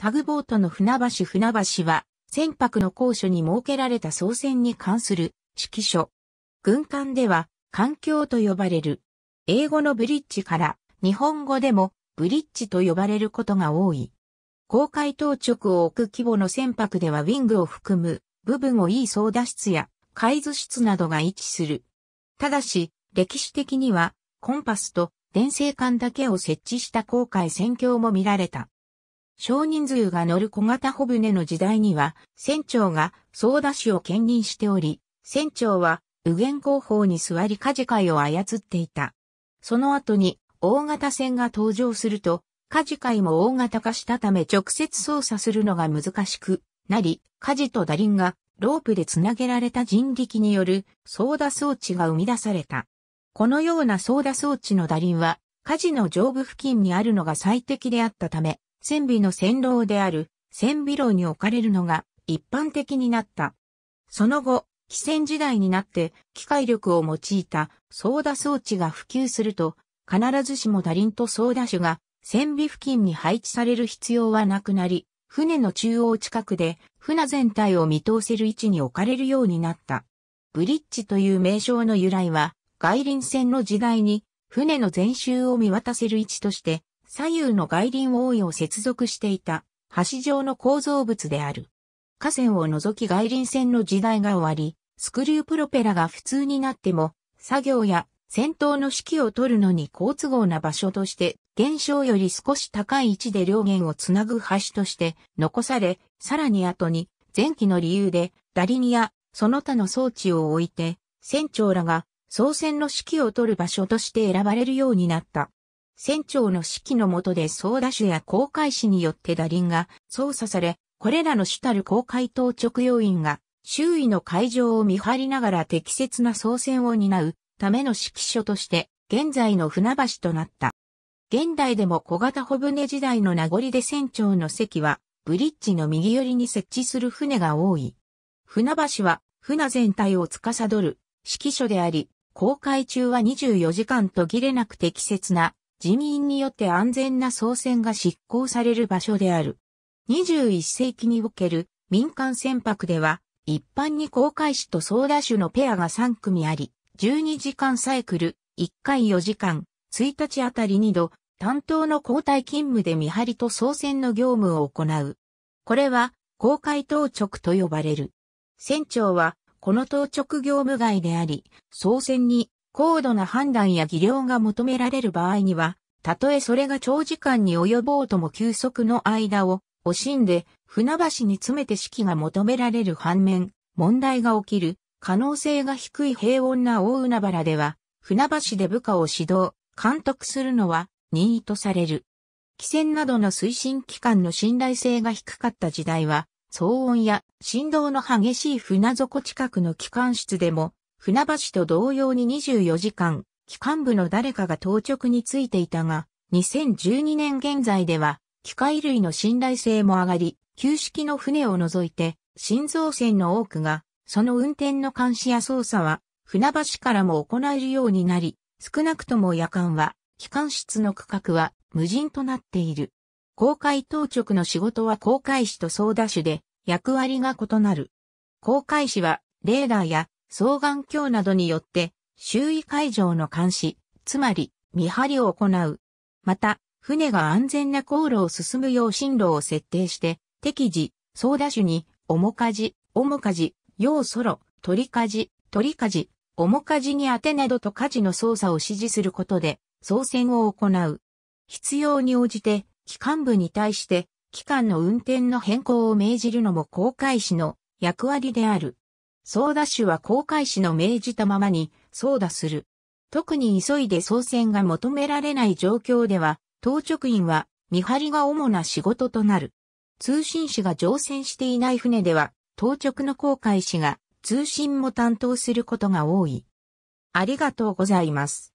タグボートの船橋船橋は、船舶の高所に設けられた操船に関する指揮所。軍艦では、環境と呼ばれる。英語のブリッジから、日本語でもブリッジと呼ばれることが多い。公開当直を置く規模の船舶ではウィングを含む部分を E い操舵室や海図室などが位置する。ただし、歴史的にはコンパスと電線艦だけを設置した航海戦況も見られた。少人数が乗る小型帆船の時代には、船長が操舵士を兼任しており、船長は右舷後方に座り舵会を操っていた。その後に大型船が登場すると、舵会も大型化したため直接操作するのが難しくなり、舵と打輪がロープでつなげられた人力による操舵装置が生み出された。このような操舵装置の打輪は、舵の上部付近にあるのが最適であったため、船尾の線路である船尾楼に置かれるのが一般的になった。その後、汽船時代になって機械力を用いた操舵装置が普及すると、必ずしも打輪と操舵手が船尾付近に配置される必要はなくなり、船の中央近くで船全体を見通せる位置に置かれるようになった。ブリッジという名称の由来は、外輪船の時代に船の全周を見渡せる位置として左右の外輪王位を接続していた橋状の構造物である。河川を除き外輪船の時代が終わり、スクリュープロペラが普通になっても、作業や戦闘の指揮を取るのに好都合な場所として、現象より少し高い位置で両弦をつなぐ橋として残され、さらに後に前期の理由でダリニやその他の装置を置いて、船長らが操船の指揮を取る場所として選ばれるようになった。船長の指揮の下で操舵手や航海士によって打輪が操作され、これらの主たる航海当直要員が周囲の海上を見張りながら適切な操船を担うための指揮所として現在の船橋となった。現代でも小型小船時代の名残で船長の席はブリッジの右寄りに設置する船が多い。船橋は船全体を司る指揮所であり、航海中は24時間途切れなく適切な人員によって安全な操船が執行される場所である。21世紀における民間船舶では、一般に航海士と操舵手のペアが3組あり、12時間サイクル、1回4時間、1日あたり2度、担当の交代勤務で見張りと操船の業務を行う。これは、航海当直と呼ばれる。船長は、この当直業務外であり、操船に高度な判断や技量が求められる場合には、たとえそれが長時間に及ぼうとも休息の間を惜しんで船橋に詰めて指揮が求められる反面、問題が起きる可能性が低い平穏な大海原では、船橋で部下を指導、監督するのは任意とされる。汽船などの推進機関の信頼性が低かった時代は、騒音や振動の激しい船底近くの機関室でも船橋と同様に24時間、機関部の誰かが当直についていたが、2012年現在では、機械類の信頼性も上がり、旧式の船を除いて、新造船の多くが、その運転の監視や操作は、船橋からも行えるようになり、少なくとも夜間は、機関室の区画は無人となっている。公開当直の仕事は公開士と操舵手で役割が異なる。公開士はレーダーや双眼鏡などによって周囲海上の監視、つまり見張りを行う。また、船が安全な航路を進むよう進路を設定して、適時、操舵手に、重かじ、重かじ、要ソロ、取かじ、取かじ、重かじに当てなどと舵の操作を指示することで、操船を行う。必要に応じて、機関部に対して、機関の運転の変更を命じるのも航海士の役割である。操舵手は航海士の命じたままに操舵する。特に急いで操船が求められない状況では、当直員は見張りが主な仕事となる。通信士が乗船していない船では、当直の航海士が通信も担当することが多い。ありがとうございます。